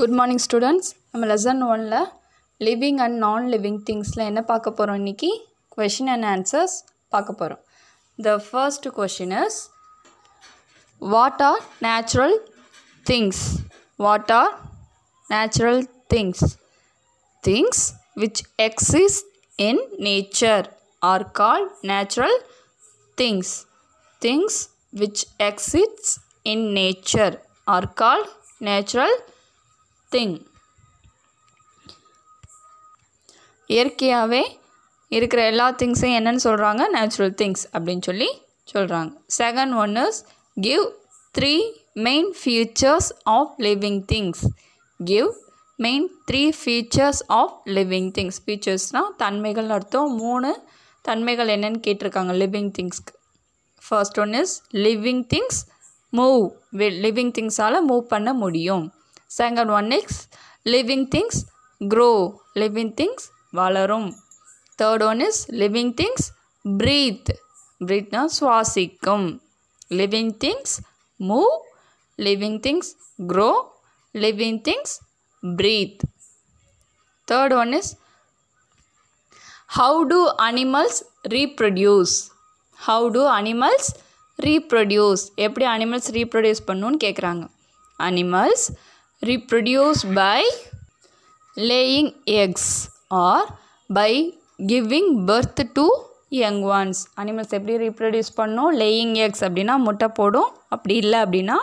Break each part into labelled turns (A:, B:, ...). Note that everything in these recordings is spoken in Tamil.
A: குட் மார்னிங் ஸ்டூடெண்ட்ஸ் நம்ம லெசன் ஒனில் லிவிங் அண்ட் நான் லிவிங் திங்ஸில் என்ன பார்க்க போகிறோம் இன்றைக்கி கொஷின் அண்ட் ஆன்சர்ஸ் பார்க்க போகிறோம் the first question is what are natural things what are natural things things which exist in nature are call natural things things which exist in nature are call natural things thing இயற்கையாகவே இருக்கிற எல்லா திங்ஸையும் என்னென்னு சொல்கிறாங்க நேச்சுரல் திங்ஸ் அப்படின்னு சொல்லி சொல்கிறாங்க second one is give three main features of living things give main three features of living things ஃபீச்சர்ஸ்னால் தன்மைகள் அர்த்தம் மூணு தன்மைகள் என்னென்னு கேட்டிருக்காங்க லிவிங் திங்ஸ்க்கு first one is living things move living திங்ஸால் மூவ் பண்ண முடியும் second one is living things grow living things வளரும் third one is living things breathe ப்ரீத்னா சுவாசிக்கும் living things move living things grow living things breathe third one is how to animals reproduce how to animals reproduce எப்படி அனிமல்ஸ் ரீப்ரொடியூஸ் பண்ணுன்னு கேட்குறாங்க animals reproduce by laying eggs or by giving birth to young ones animals எப்படி ரீப்ரொடியூஸ் பண்ணும் லேயிங் எக்ஸ் அப்படின்னா முட்டை போடும் அப்படி இல்லை அப்படின்னா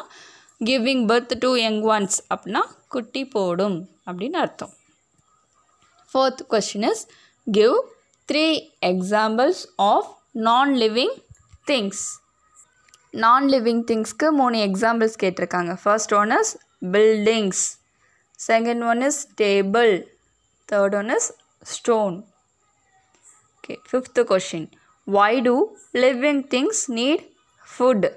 A: giving birth to young ones அப்படின்னா குட்டி போடும் அப்படின்னு அர்த்தம் fourth question is give three examples of non living things non living திங்ஸ்க்கு மூணு எக்ஸாம்பிள்ஸ் கேட்டிருக்காங்க first one is buildings. Second one is table. Third one is stone. Okay, fifth question. Why do living things need food?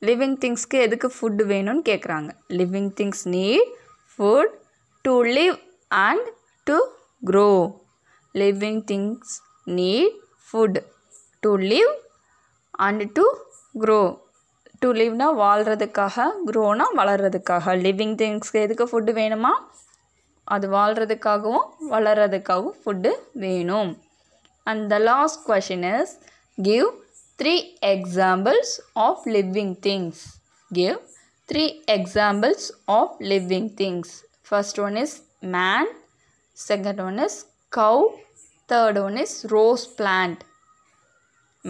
A: Living things ke food venun kekranga. Living things need food to live and to grow. Living things need food to live and to grow. To லிவ்னா வாழ்கிறதுக்காக குரோனா வளர்கிறதுக்காக லிவிங் திங்ஸ்க்கு எதுக்கு ஃபுட்டு வேணுமா அது வாழ்கிறதுக்காகவும் வளர்கிறதுக்காகவும் ஃபுட்டு வேணும் and the last question is give three examples of living things give three examples of living things first one is man second one is cow third one is rose plant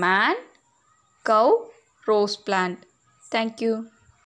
A: man cow rose plant Thank you.